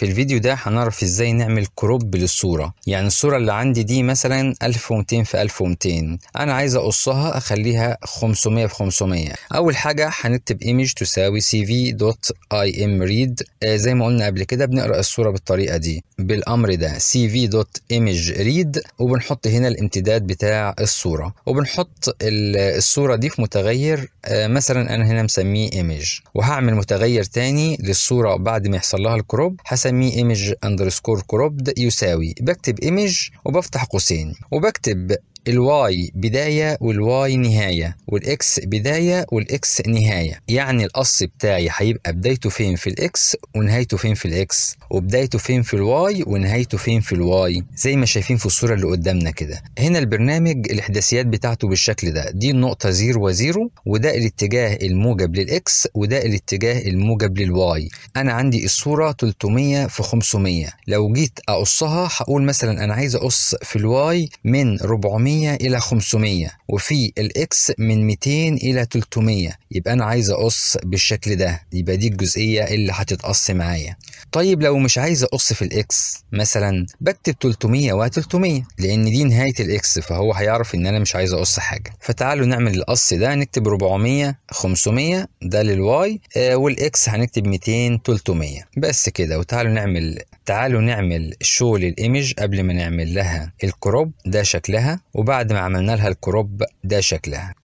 في الفيديو ده هنعرف ازاي نعمل كروب للصورة يعني الصورة اللي عندي دي مثلا 1200 في 1200 انا عايز اقصها اخليها 500 في 500 اول حاجة هنكتب ايمج تساوي سي في دوت اي ام ريد زي ما قلنا قبل كده بنقرأ الصورة بالطريقة دي بالامر ده سي في دوت ايمج ريد وبنحط هنا الامتداد بتاع الصورة وبنحط الصورة دي في متغير آه، مثلا انا هنا مسميه ايمج وهعمل متغير تاني للصورة بعد ما يحصل لها الكروب هسميه بسميه image underscore cropped يساوي بكتب image وبفتح قوسين وبكتب الواي بداية والواي نهاية والإكس بداية والإكس نهاية يعني القص بتاعي هيبقى بدايته فين في الإكس ونهايته فين في الإكس وبدايته فين في الواي ونهايته فين في الواي زي ما شايفين في الصورة اللي قدامنا كده هنا البرنامج الإحداثيات بتاعته بالشكل ده دي النقطة 0 و0 وده الاتجاه الموجب للإكس وده الاتجاه الموجب للواي أنا عندي الصورة 300 في 500 لو جيت أقصها هقول مثلا أنا عايز أقص في الواي من 400 400 إلى 500 وفي الإكس من 200 إلى 300 يبقى أنا عايز أقص بالشكل ده يبقى دي الجزئية اللي هتتقص معايا طيب لو مش عايز اقص في الاكس مثلا بكتب 300 و300 لان دي نهايه الاكس فهو هيعرف ان انا مش عايز اقص حاجه فتعالوا نعمل القص ده نكتب 400 500 ده للواي آه والاكس هنكتب 200 300 بس كده وتعالوا نعمل تعالوا نعمل شو للايمج قبل ما نعمل لها الكروب ده شكلها وبعد ما عملنا لها الكروب ده شكلها